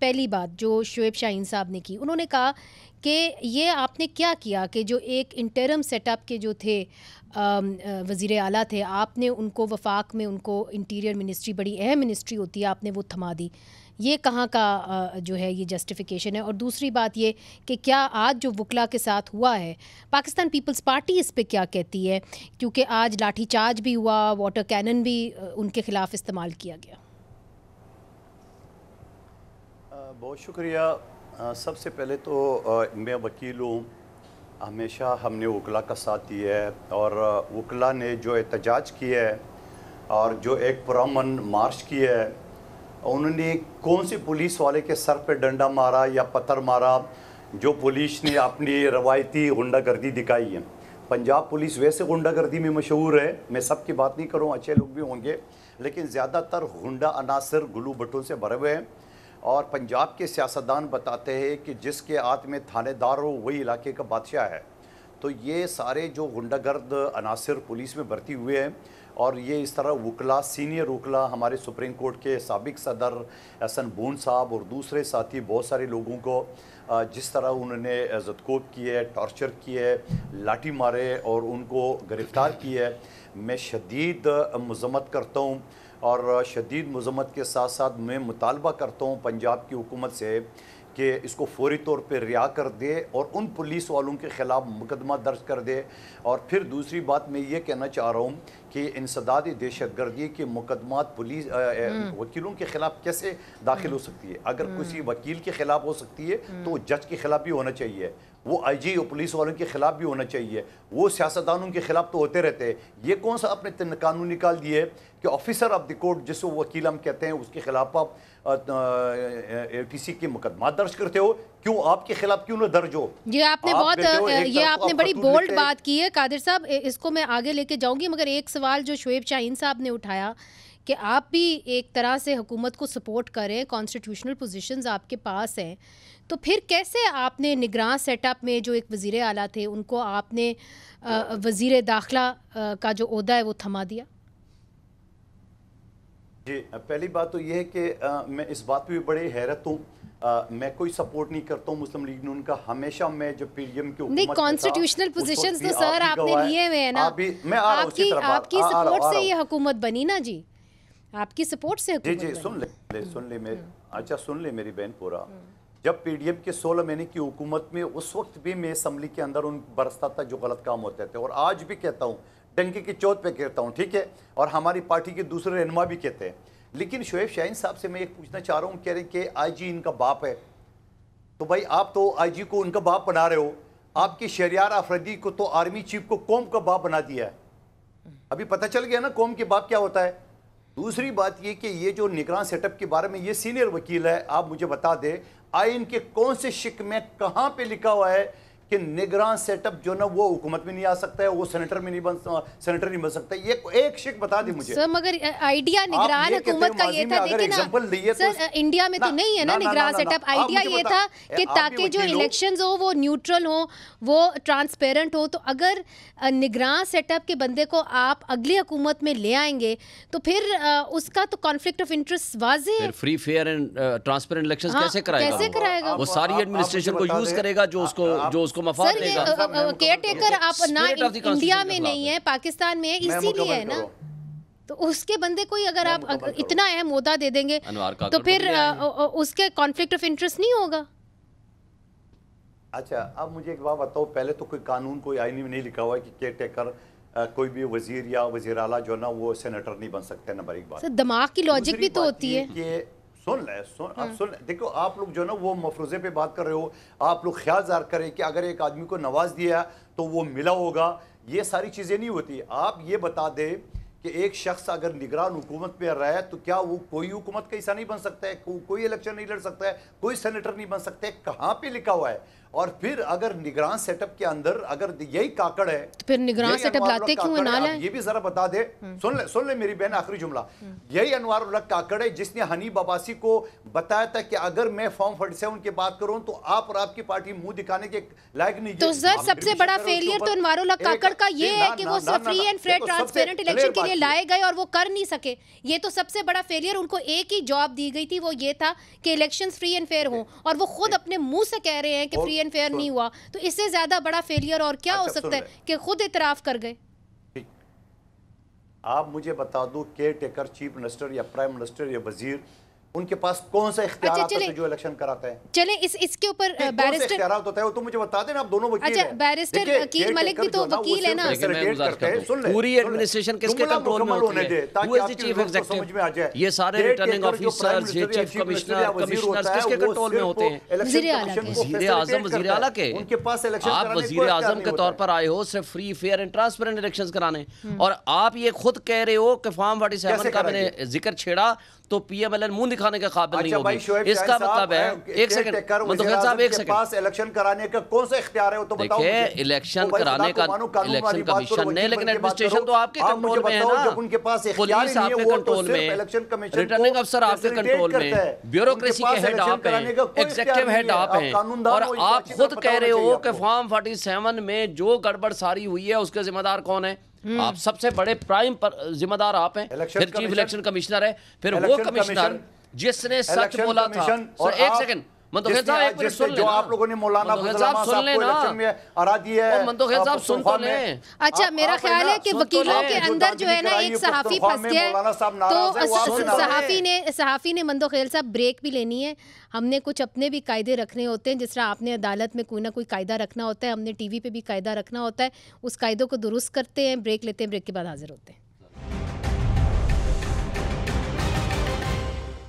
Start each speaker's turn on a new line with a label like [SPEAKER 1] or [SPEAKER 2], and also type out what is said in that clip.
[SPEAKER 1] पहली बात जो शुएब शाहीन साहब ने की उन्होंने कहा कि ये आपने क्या किया कि जो एक इंटरम सेटअप के जो थे वज़ी अला थे आपने उनको वफाक में उनको इंटीरियर मिनिस्ट्री बड़ी अहम मिनिस्ट्री होती है आपने वो थमा दी ये कहाँ का जो है ये जस्टिफिकेशन है और दूसरी बात ये कि क्या आज जो वकला के साथ हुआ है पाकिस्तान पीपल्स पार्टी इस पर क्या कहती है क्योंकि आज लाठीचार्ज भी हुआ वाटर कैनन भी उनके ख़िलाफ़ इस्तेमाल किया गया
[SPEAKER 2] बहुत शुक्रिया सबसे पहले तो मैं वकील हूँ हमेशा हमने वकला का साथ दिया है और वकला ने जो एहतजाज किया है और जो एक पुरान मार्च किया है उन्होंने कौन सी पुलिस वाले के सर पे डंडा मारा या पत्थर मारा जो पुलिस ने अपनी रवायती गुंडागर्दी दिखाई है पंजाब पुलिस वैसे गुंडागर्दी में मशहूर है मैं सब की बात नहीं करूँ अच्छे लोग भी होंगे लेकिन ज़्यादातर गुंडा अनासर गुलू बटों से भरे हुए हैं और पंजाब के सियासतदान बताते हैं कि जिसके हाथ में थानेदार हो वही इलाके का बादशाह है तो ये सारे जो गुंडागर्द अनासर पुलिस में भर्ती हुए हैं और ये इस तरह वकला सीनियर वकला हमारे सुप्रीम कोर्ट के सबक सदर एसन बून साहब और दूसरे साथी बहुत सारे लोगों को जिस तरह उन्होंने जदकोब किए टॉर्चर किए लाठी मारे और उनको गिरफ़्तार किए मैं शदीद मजम्मत करता हूँ और शदीद मजम्मत के साथ साथ मैं मुतालबा करता हूँ पंजाब की हुकूमत से कि इसको फौरी तौर पर रिहा कर दे और उन पुलिस वालों के ख़िलाफ़ मुकदमा दर्ज कर दे और फिर दूसरी बात मैं ये कहना चाह रहा हूँ कि इंसदादी दहशत गर्दी के मुकदमा पुलिस हम्म। वकीलों के ख़िलाफ़ कैसे दाखिल हो हम्म। सकती है अगर हम्म। किसी वकील के ख़िलाफ़ हो सकती है तो जज के ख़िलाफ़ भी होना चाहिए वो आईजी और पुलिस वालों के ख़िलाफ़ भी होना चाहिए वो सियासतदानों के ख़िलाफ़ तो होते रहते हैं ये कौन सा आपने कानून निकाल दिए कि ऑफिसर ऑफ द कोर्ट जिसको वकील हम कहते हैं उसके ख़िलाफ़ आप टी सी के मुकदमा दर्ज करते हो क्यों आपके खिलाफ क्यों ना दर्ज हो
[SPEAKER 1] ये आपने आप बहुत ये आपने बड़ी बोल्ड बात की है कादिर साहब इसको मैं आगे लेके जाऊंगी मगर एक सवाल जो शुएब शाहीन साहब ने उठाया कि आप भी एक तरह से हुकूमत को सपोर्ट करें कॉन्स्टिट्यूशनल पोजीशंस आपके पास हैं तो फिर कैसे आपने निगरान सेटअप में जो एक वजीर आला थे उनको आपने वजीर दाखिला का जो अहदा है वो थमा दिया
[SPEAKER 2] जी पहली बात तो यह है कि मैं इस बात पर भी बड़े हैरत हूँ आ, मैं कोई सपोर्ट नहीं करता हूँ मुस्लिम लीग ने उनका हमेशा मैं जब पीडीएम के नहीं कॉन्स्टिट्यूशनल पोजीशन तो सर आपने लिए हुए हैं ना मैं आ आपकी आपकी सपोर्ट से ये
[SPEAKER 1] हुकूमत बनी ना जी आपकी सपोर्ट से जी जी सुन ले सुन ले मेरे हम्म।
[SPEAKER 2] अच्छा सुन ले मेरी बहन पूरा हम्म। जब पीडीएम के 16 महीने की हुकूमत में उस वक्त भी मैं असम्बली के अंदर उन बरसता था जो गलत काम होते थे और आज भी कहता हूँ डंके की चौथ पे कहता हूँ ठीक है और हमारी पार्टी के दूसरे रहनुमा भी कहते हैं लेकिन शुएब शाहीन साहब से मैं एक पूछना चाह रहा हूँ कह रहे कि आईजी इनका बाप है तो भाई आप तो आईजी को उनका बाप बना रहे हो आपके शरियार आफरीदी को तो आर्मी चीफ को कौम का बाप बना दिया है अभी पता चल गया ना कौम के बाप क्या होता है दूसरी बात ये कि ये जो निगरान सेटअप के बारे में ये सीनियर वकील है आप मुझे बता दें आई के कौन से शिक में कहाँ पर लिखा हुआ है कि निगरान सेटअप जो ना वो हुकूमत में नहीं आ सकता है वो सेनेटर में नहीं बन सेनेटर नहीं बन सकता ये एक शिक बता दी मुझे सर
[SPEAKER 1] मगर आइडिया निगरान हुकूमत का ये था हाँ, देखिए ना तो सर इंडिया में तो नहीं है ना निगरान सेटअप आइडिया ये था कि ताकि जो इलेक्शन हो वो न्यूट्रल हो वो ट्रांसपेरेंट हो तो अगर निगरान सेटअप के बंदे को आप अगली हुकूमत में ले आएंगे तो फिर उसका तो कॉन्फ्लिक्ट ऑफ इंटरेस्ट वाजे free fair and transparent election कैसे कराएगा कैसे कराएगा वो सारी एडमिनिस्ट्रेशन को यूज करेगा जो उसको जो उसको उसको मफाद देगा केयर टेकर मतलब आप ना इंडिया में नहीं है पाकिस्तान में है इसीलिए है ना तो उसके बंदे कोई अगर आप इतना अहम होदा दे देंगे तो, तो फिर उसके कॉन्फ्लिक्ट ऑफ इंटरेस्ट नहीं होगा
[SPEAKER 2] अच्छा अब मुझे एक बात बताओ पहले तो कोई कानून कोई आईनी में नहीं लिखा हुआ है कि केयर टेकर कोई भी वजीर या वजीर आला जो ना वो सेनेटर नहीं बन सकते नंबर एक बात
[SPEAKER 1] दिमाग की लॉजिक भी तो होती है
[SPEAKER 2] सुन ले सुन आप हाँ। सुन ले देखो आप लोग जो ना वो मफरूजे पे बात कर रहे हो आप लोग ख्याल जार करें कि अगर एक आदमी को नवाज दिया तो वो मिला होगा ये सारी चीज़ें नहीं होती आप ये बता दें कि एक शख्स अगर निगरान हुकूमत पे रहा है तो क्या वो कोई हुकूमत का हिस्सा नहीं बन सकता है को, कोई इलेक्शन नहीं लड़ सकता है कोई सेनेटर नहीं बन सकता है कहाँ पर लिखा हुआ है और फिर अगर निगरान सेटअप के अंदर अगर यही काकड़ है तो
[SPEAKER 1] फिर निगरान सेटअप लाते क्यों ना लाए
[SPEAKER 2] ये भी जरा बता दे हम्म। सुन ले सुन ले मेरी बहन आखिरी जुमला हम्म। यही अनवर उलक काकड़ है जिसने हनी बबासी को बताया था कि अगर मैं फॉर्म फोर्टी सेवन की बात करूं तो आप और आपकी पार्टी मुंह दिखाने के लायक नहीं तो सर सबसे बड़ा फेलियर तो अनवर उलक काकड़ का ये है कि वो free and fair transparent election के लिए लाए
[SPEAKER 1] गए और वो कर नहीं सके ये तो सबसे बड़ा फेलियर उनको एक ही जॉब दी गई थी वो ये था कि इलेक्शन फ्री एंड फेयर हों और वो खुद अपने मुंह से कह रहे हैं कि फ्री एंड फेयर नहीं हुआ तो इससे ज़्यादा बड़ा फेलियर और क्या हो अच्छा, सकता है कि खुद इतराफ़ कर गए
[SPEAKER 2] आप मुझे बता दो केयर टेकर चीफ मिनिस्टर या प्राइम मिनिस्टर या वजीर उनके पास कौन सा इख्तियार अच्छा, जो इलेक्शन कराते हैं
[SPEAKER 1] चले इस इसके ऊपर बैरिस्टर
[SPEAKER 2] होता है वो तो मुझे बता देना आप दोनों वकील अच्छा बैरिस्टर वकील मलिक भी तो वकील है ना पूरी एडमिनिस्ट्रेशन किसके कंट्रोल में होने दे ताकि चीफ एग्जीक्यूटिव ये सारे रिटर्निंग ऑफिसर्स ये चीफ कमिश्नर कमिश्नर किसके कंट्रोल में होते हैं वजीर आजम वजीर आला के उनके पास इलेक्शन आप वजीर आजम के
[SPEAKER 1] तौर पर आए हो सिर्फ free fair and transparent election कराने हम्म। और आप ये खुद कह रहे हो कि फॉर्म फोर्टी का मैंने जिक्र छेड़ा तो पीएमएलएन मुंह दिखाने के काबिल अच्छा नहीं होगी इसका मतलब है एक सेकंड मंतुखेल साहब एक सेकंड
[SPEAKER 2] इलेक्शन कराने तो तो का कौन सा तो इख्तियार है वो तो देखिए इलेक्शन कराने का इलेक्शन कमीशन ने लेकिन एडमिनिस्ट्रेशन तो आपके कंट्रोल में है ना उनके पास पुलिस आपके कंट्रोल में इलेक्शन कमीशन रिटर्निंग अफसर आपके कंट्रोल में ब्यूरोक्रेसी के हेड आप हैं एग्जीक्यूटिव हेड आप हैं और आप खुद कह रहे हो
[SPEAKER 1] कि फॉर्म फोर्टी सेवन में जो गड़बड़ सारी हुई है उसके जिम्मेदार कौन है हम्म। आप सबसे बड़े प्राइम जिम्मेदार आप हैं फिर चीफ इलेक्शन
[SPEAKER 2] कमिश्नर है फिर वो कमिश्नर जिसने सच बोला था एक सेकंड तो अच्छा मेरा ख्याल है कि तो वकीलों के अंदर जो है ना एक सहाफ़ी फंस गया तो सहाफ़ी
[SPEAKER 1] ने सहाफ़ी ने मंदोखेल साहब ब्रेक भी लेनी है हमने कुछ अपने भी कायदे रखने होते हैं जिस तरह आपने अदालत में कोई ना कोई कायदा रखना होता है हमने टीवी पे भी कायदा रखना होता है उस कायदों को दुरुस्त करते हैं ब्रेक लेते हैं ब्रेक के बाद हाजिर होते हैं